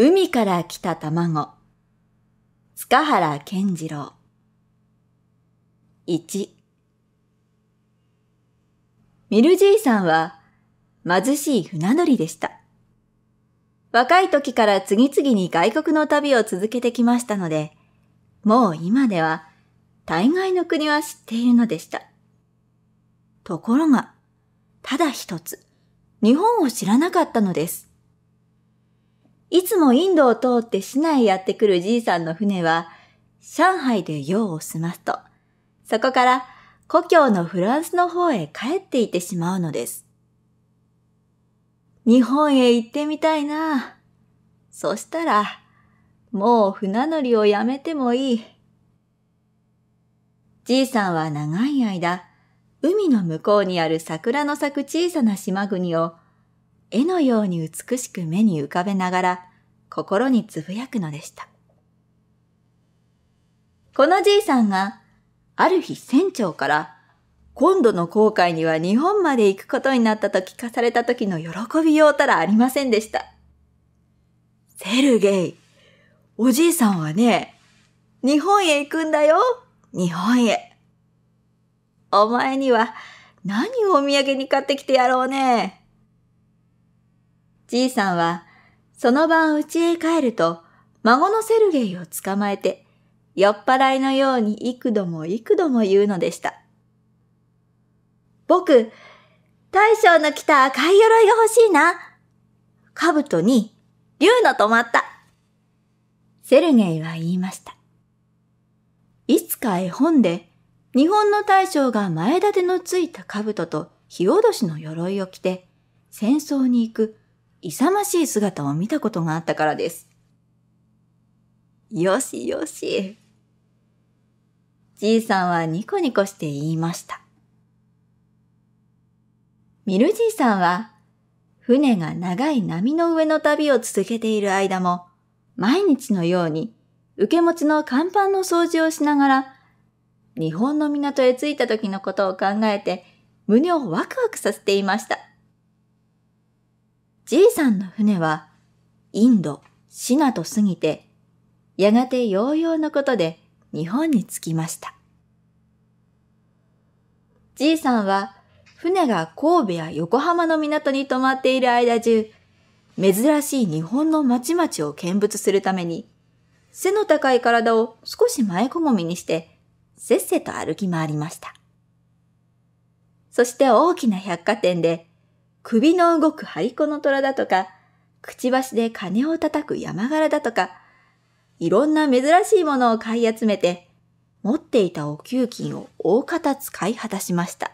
海から来た卵。塚原健次郎。1。ミルじいさんは貧しい船乗りでした。若い時から次々に外国の旅を続けてきましたので、もう今では大概の国は知っているのでした。ところが、ただ一つ、日本を知らなかったのです。いつもインドを通って市内やってくるじいさんの船は、上海で用を済ますと、そこから故郷のフランスの方へ帰っていってしまうのです。日本へ行ってみたいな。そしたら、もう船乗りをやめてもいい。じいさんは長い間、海の向こうにある桜の咲く小さな島国を絵のように美しく目に浮かべながら心につぶやくのでした。このじいさんがある日船長から今度の航海には日本まで行くことになったと聞かされた時の喜びようたらありませんでした。セルゲイ、おじいさんはね、日本へ行くんだよ、日本へ。お前には何をお土産に買ってきてやろうね。じいさんは、その晩家へ帰ると、孫のセルゲイを捕まえて、酔っ払いのように幾度も幾度も言うのでした。僕、大将の着た赤い鎧が欲しいな。兜に、竜の止まった。セルゲイは言いました。いつか絵本で、日本の大将が前立てのついた兜と火おどしの鎧を着て、戦争に行く勇ましい姿を見たことがあったからです。よしよし。じいさんはニコニコして言いました。ミルじいさんは、船が長い波の上の旅を続けている間も、毎日のように受け持ちの甲板の掃除をしながら、日本の港へ着いた時のことを考えて、胸をワクワクさせていました。いさんの船はインド、シナと過ぎて、やがてヨーヨーのことで日本に着きました。いさんは船が神戸や横浜の港に泊まっている間中、珍しい日本の町々を見物するために、背の高い体を少し前こもみにして、せっせと歩き回りました。そして大きな百貨店で首の動く張り子の虎だとか、くちばしで鐘を叩く山柄だとか、いろんな珍しいものを買い集めて、持っていたお給金を大方使い果たしました。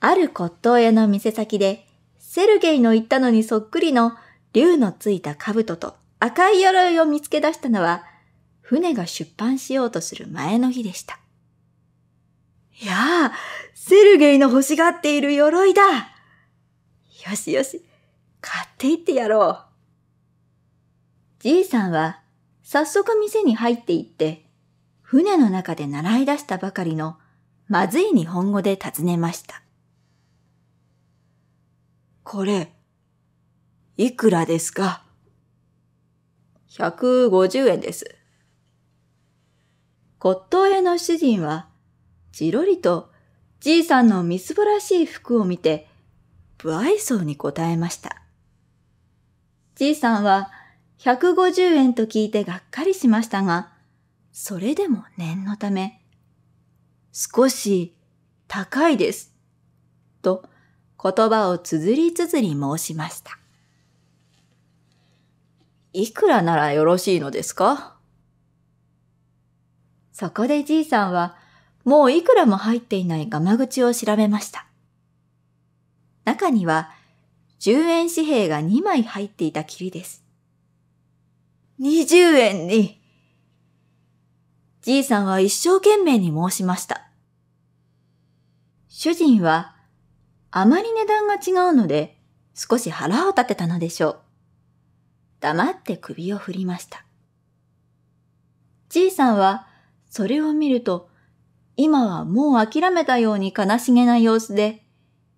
ある骨董屋の店先で、セルゲイの言ったのにそっくりの竜のついた兜と赤い鎧を見つけ出したのは、船が出版しようとする前の日でした。いやあ、セルゲイの欲しがっている鎧だよしよし、買っていってやろう。じいさんは早速店に入っていって、船の中で習い出したばかりのまずい日本語で尋ねました。これ、いくらですか ?150 円です。骨董屋の主人は、じろりとじいさんのみすぼらしい服を見て、不愛想に答えました。じいさんは、150円と聞いてがっかりしましたが、それでも念のため、少し高いです、と言葉を綴り綴り申しました。いくらならよろしいのですかそこでじいさんはもういくらも入っていないガマ口を調べました。中には、10円紙幣が2枚入っていたきりです。20円にじいさんは一生懸命に申しました。主人は、あまり値段が違うので、少し腹を立てたのでしょう。黙って首を振りました。じいさんは、それを見ると、今はもう諦めたように悲しげな様子で、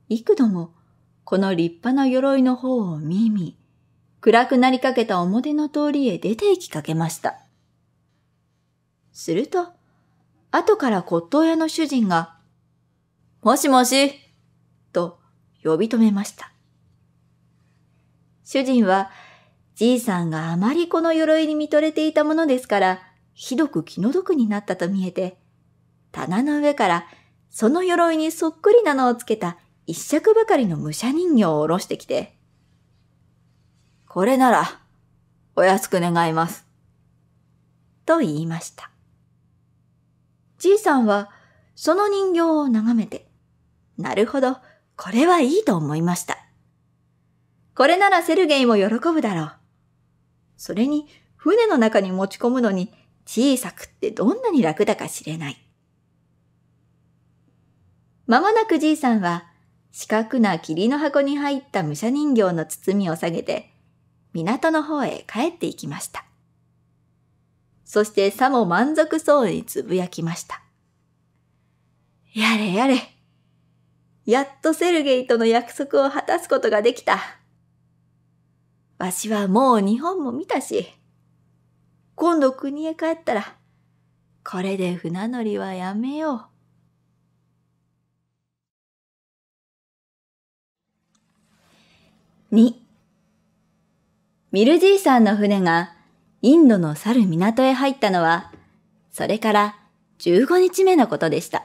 幾度もこの立派な鎧の方を見み、暗くなりかけた表の通りへ出て行きかけました。すると、後から骨董屋の主人が、もしもし、と呼び止めました。主人は、じいさんがあまりこの鎧に見とれていたものですから、ひどく気の毒になったと見えて、棚の上からその鎧にそっくりなのをつけた一尺ばかりの武者人形を下ろしてきて、これならお安く願います。と言いました。じいさんはその人形を眺めて、なるほど、これはいいと思いました。これならセルゲイも喜ぶだろう。それに船の中に持ち込むのに小さくってどんなに楽だか知れない。まもなくじいさんは、四角な霧の箱に入った武者人形の包みを下げて、港の方へ帰っていきました。そしてさも満足そうにつぶやきました。やれやれ。やっとセルゲイとの約束を果たすことができた。わしはもう日本も見たし、今度国へ帰ったら、これで船乗りはやめよう。2ミルジーさんの船がインドの去る港へ入ったのは、それから15日目のことでした。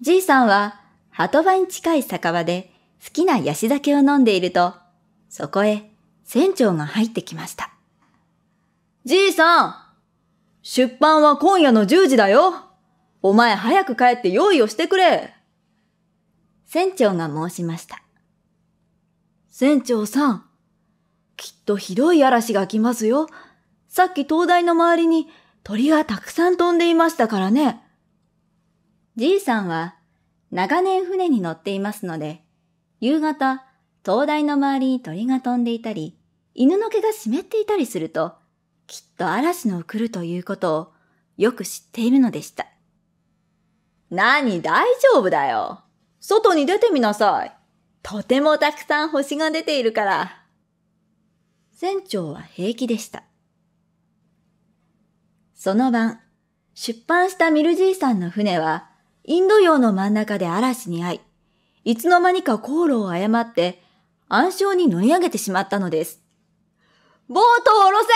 じいさんは、鳩場に近い酒場で好きなヤシ酒を飲んでいると、そこへ船長が入ってきました。じいさん出版は今夜の10時だよお前早く帰って用意をしてくれ船長が申しました。船長さん、きっとひどい嵐が来ますよ。さっき灯台の周りに鳥がたくさん飛んでいましたからね。じいさんは長年船に乗っていますので、夕方、灯台の周りに鳥が飛んでいたり、犬の毛が湿っていたりすると、きっと嵐の来るということをよく知っているのでした。何大丈夫だよ。外に出てみなさい。とてもたくさん星が出ているから。船長は平気でした。その晩、出版したミルじいさんの船は、インド洋の真ん中で嵐に遭い、いつの間にか航路を誤って、暗礁に乗り上げてしまったのです。ボートを下ろせ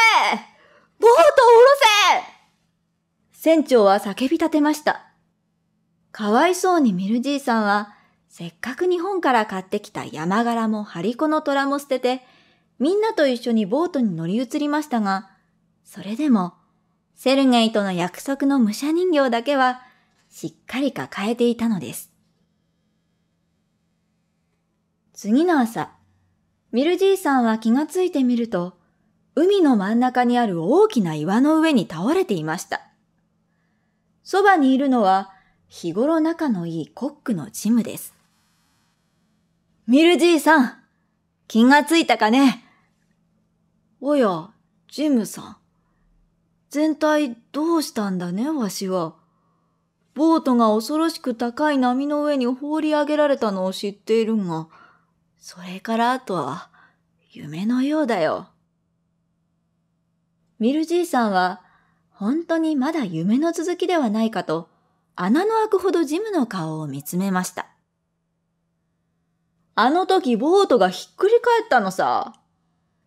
ボートを下ろせ船長は叫び立てました。かわいそうにミルじいさんは、せっかく日本から買ってきた山柄も張り子の虎も捨てて、みんなと一緒にボートに乗り移りましたが、それでも、セルゲイとの約束の武者人形だけは、しっかり抱えていたのです。次の朝、ミルじいさんは気がついてみると、海の真ん中にある大きな岩の上に倒れていました。そばにいるのは、日頃仲のいいコックのジムです。ミルじいさん、気がついたかねおや、ジムさん。全体どうしたんだね、わしは。ボートが恐ろしく高い波の上に放り上げられたのを知っているが、それからあとは、夢のようだよ。ミルじいさんは、本当にまだ夢の続きではないかと、穴の開くほどジムの顔を見つめました。あの時ボートがひっくり返ったのさ。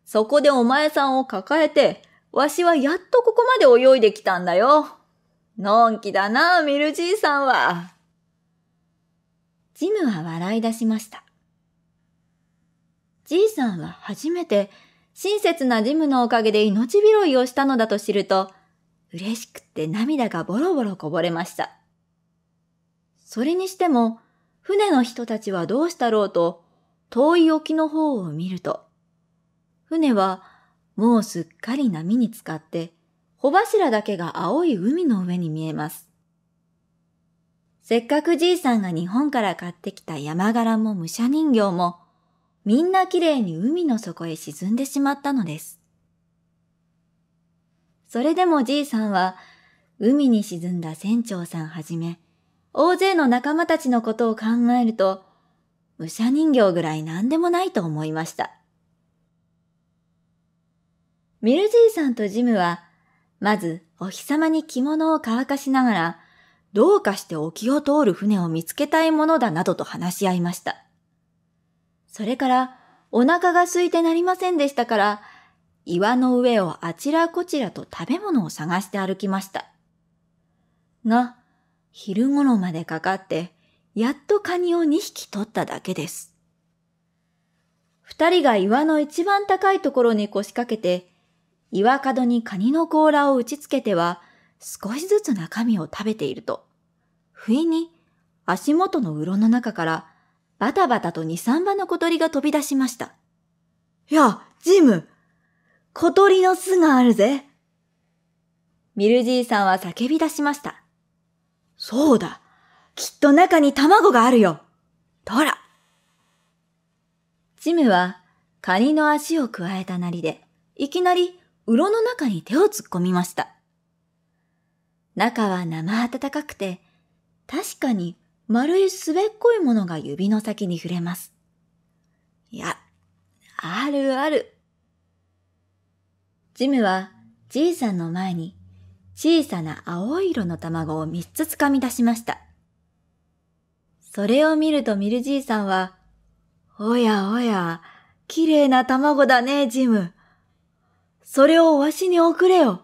そこでお前さんを抱えて、わしはやっとここまで泳いできたんだよ。のんきだな、ミルじいさんは。ジムは笑い出しました。じいさんは初めて親切なジムのおかげで命拾いをしたのだと知ると、嬉しくって涙がボロボロこぼれました。それにしても、船の人たちはどうしたろうと、遠い沖の方を見ると、船はもうすっかり波に浸かって、帆柱だけが青い海の上に見えます。せっかくじいさんが日本から買ってきた山柄も武者人形も、みんな綺麗に海の底へ沈んでしまったのです。それでもじいさんは、海に沈んだ船長さんはじめ、大勢の仲間たちのことを考えると、武者人形ぐらい何でもないと思いました。ミルジーさんとジムは、まずお日様に着物を乾かしながら、どうかして沖を通る船を見つけたいものだなどと話し合いました。それから、お腹が空いてなりませんでしたから、岩の上をあちらこちらと食べ物を探して歩きました。が、昼頃までかかって、やっとカニを2匹取っただけです。二人が岩の一番高いところに腰掛けて、岩角にカニの甲羅を打ちつけては、少しずつ中身を食べていると、不意に足元のうの中から、バタバタと二三羽の小鳥が飛び出しました。や、ジム小鳥の巣があるぜミルジーさんは叫び出しました。そうだ。きっと中に卵があるよ。ほら。ジムはカニの足を加えたなりで、いきなり鱗の中に手を突っ込みました。中は生暖かくて、確かに丸い滑っこいものが指の先に触れます。いや、あるある。ジムはじいさんの前に小さな青色の卵を3つ掴み出しました。それを見るとミルじいさんは、おやおや、綺麗な卵だね、ジム。それをわしに送れよ。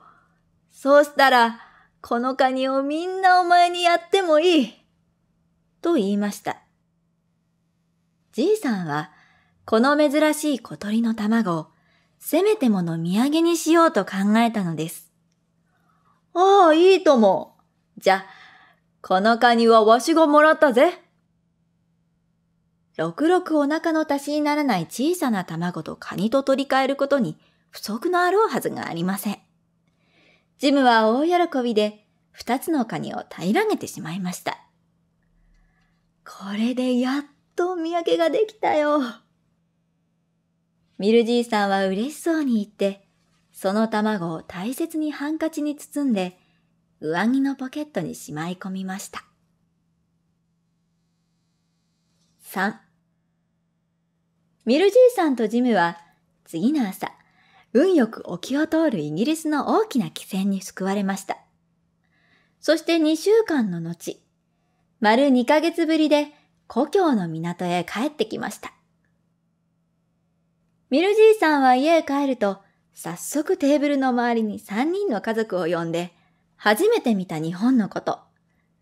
そうしたら、このカニをみんなお前にやってもいい。と言いました。じいさんは、この珍しい小鳥の卵を、せめてもの土産にしようと考えたのです。ああ、いいとも。じゃ、このカニはわしがもらったぜ。ろくろくお腹の足しにならない小さな卵とカニと取り替えることに不足のあろうはずがありません。ジムは大喜びで二つのカニを平らげてしまいました。これでやっとお土産ができたよ。ミルじいさんは嬉しそうに言って、その卵を大切にハンカチに包んで、上着のポケットにしまい込みました。3ミルじいさんとジムは次の朝、運よく沖を通るイギリスの大きな汽船に救われました。そして2週間の後、丸2ヶ月ぶりで故郷の港へ帰ってきました。ミルじいさんは家へ帰ると早速テーブルの周りに3人の家族を呼んで、初めて見た日本のこと、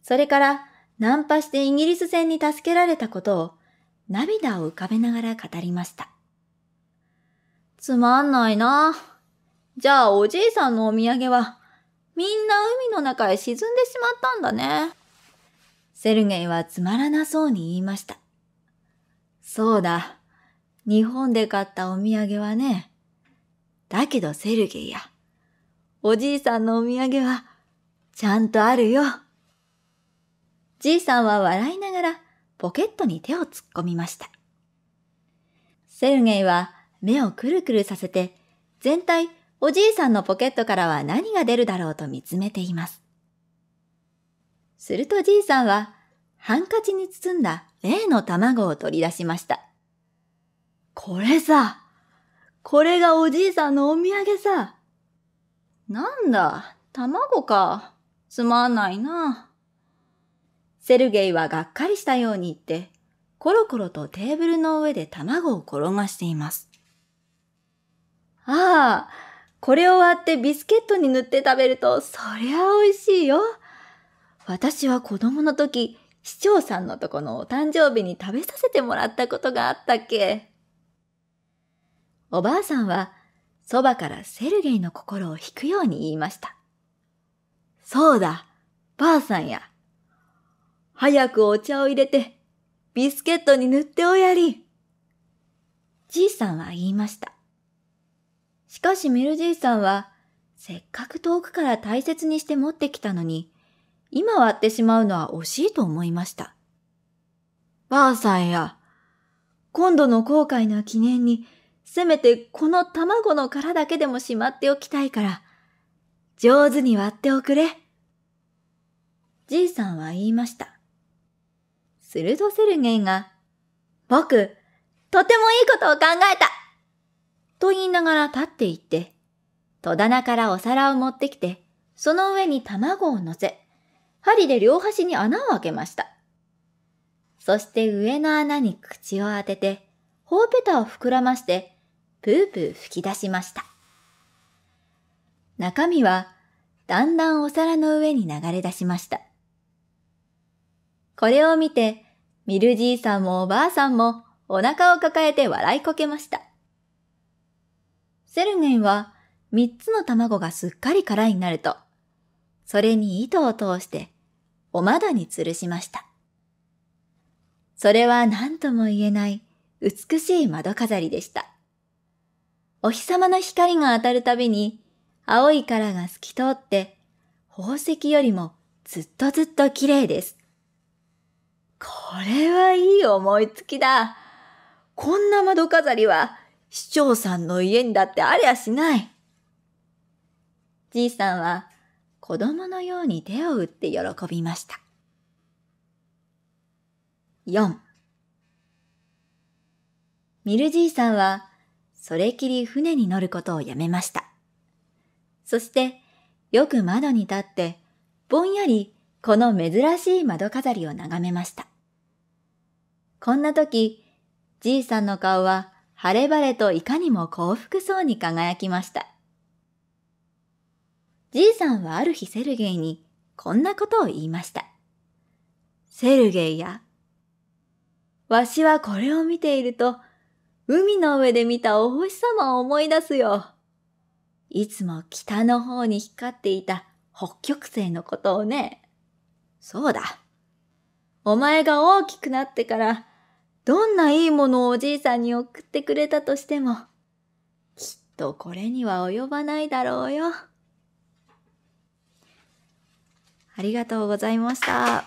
それからナンパしてイギリス戦に助けられたことを涙を浮かべながら語りました。つまんないな。じゃあおじいさんのお土産はみんな海の中へ沈んでしまったんだね。セルゲイはつまらなそうに言いました。そうだ。日本で買ったお土産はね、だけどセルゲイや、おじいさんのお土産は、ちゃんとあるよ。じいさんは笑いながら、ポケットに手を突っ込みました。セルゲイは目をくるくるさせて、全体おじいさんのポケットからは何が出るだろうと見つめています。するとじいさんは、ハンカチに包んだ例の卵を取り出しました。これさ、これがおじいさんのお土産さ。なんだ、卵か。つまんないな。セルゲイはがっかりしたように言って、コロコロとテーブルの上で卵を転がしています。ああ、これを割ってビスケットに塗って食べると、そりゃ美味しいよ。私は子供の時、市長さんのとこのお誕生日に食べさせてもらったことがあったっけ。おばあさんは、そばからセルゲイの心を引くように言いました。そうだ、ばあさんや。早くお茶を入れて、ビスケットに塗っておやり。じいさんは言いました。しかしミルじいさんは、せっかく遠くから大切にして持ってきたのに、今割ってしまうのは惜しいと思いました。ばあさんや、今度の後悔の記念にせめてこの卵の殻だけでもしまっておきたいから、上手に割っておくれ。じいさんは言いました。するとセルゲイが、僕、とてもいいことを考えたと言いながら立って行って、戸棚からお皿を持ってきて、その上に卵を乗せ、針で両端に穴を開けました。そして上の穴に口を当てて、ほうぺたを膨らまして、ぷーぷー吹き出しました。中身は、だんだんお皿の上に流れ出しました。これを見て、ミルじいさんもおばあさんもお腹を抱えて笑いこけました。セルゲンは三つの卵がすっかり空になると、それに糸を通してお窓に吊るしました。それは何とも言えない美しい窓飾りでした。お日様の光が当たるたびに、青い殻が透き通って、宝石よりもずっとずっと綺麗です。これはいい思いつきだ。こんな窓飾りは市長さんの家にだってありゃしない。じいさんは子供のように手を打って喜びました。4ミルじいさんは、それきり船に乗ることをやめました。そして、よく窓に立って、ぼんやりこの珍しい窓飾りを眺めました。こんな時、じいさんの顔は晴れ晴れといかにも幸福そうに輝きました。じいさんはある日セルゲイにこんなことを言いました。セルゲイや、わしはこれを見ていると海の上で見たお星様を思い出すよ。いつも北の方に光っていた北極星のことをね。そうだ。お前が大きくなってから、どんないいものをおじいさんに送ってくれたとしても、きっとこれには及ばないだろうよ。ありがとうございました。